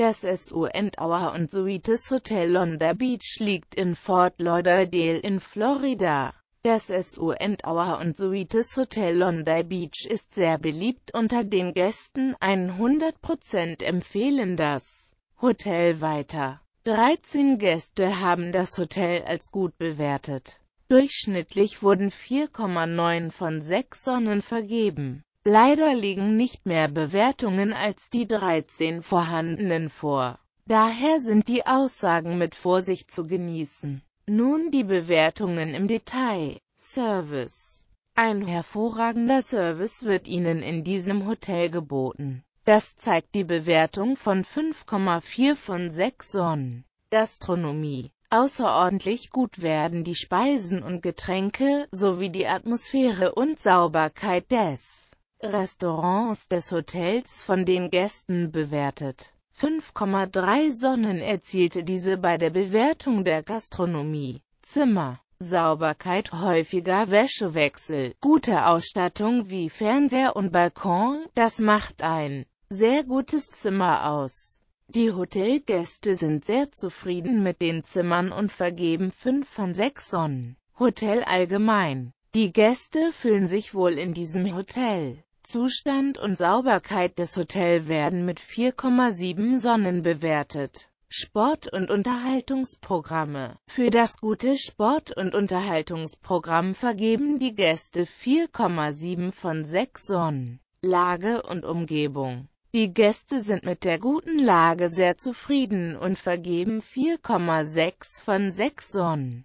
Das SU Tower und Suites Hotel on the Beach liegt in Fort Lauderdale in Florida. Das SU Tower und Suites Hotel on the Beach ist sehr beliebt unter den Gästen, 100% empfehlen das Hotel weiter. 13 Gäste haben das Hotel als gut bewertet. Durchschnittlich wurden 4,9 von 6 Sonnen vergeben. Leider liegen nicht mehr Bewertungen als die 13 vorhandenen vor. Daher sind die Aussagen mit Vorsicht zu genießen. Nun die Bewertungen im Detail. Service. Ein hervorragender Service wird Ihnen in diesem Hotel geboten. Das zeigt die Bewertung von 5,4 von 6 Sonnen. Gastronomie. Außerordentlich gut werden die Speisen und Getränke, sowie die Atmosphäre und Sauberkeit des Restaurants des Hotels von den Gästen bewertet. 5,3 Sonnen erzielte diese bei der Bewertung der Gastronomie. Zimmer, Sauberkeit, häufiger Wäschewechsel, gute Ausstattung wie Fernseher und Balkon, das macht ein sehr gutes Zimmer aus. Die Hotelgäste sind sehr zufrieden mit den Zimmern und vergeben 5 von 6 Sonnen. Hotel allgemein. Die Gäste fühlen sich wohl in diesem Hotel. Zustand und Sauberkeit des Hotels werden mit 4,7 Sonnen bewertet. Sport- und Unterhaltungsprogramme Für das gute Sport- und Unterhaltungsprogramm vergeben die Gäste 4,7 von 6 Sonnen. Lage und Umgebung Die Gäste sind mit der guten Lage sehr zufrieden und vergeben 4,6 von 6 Sonnen.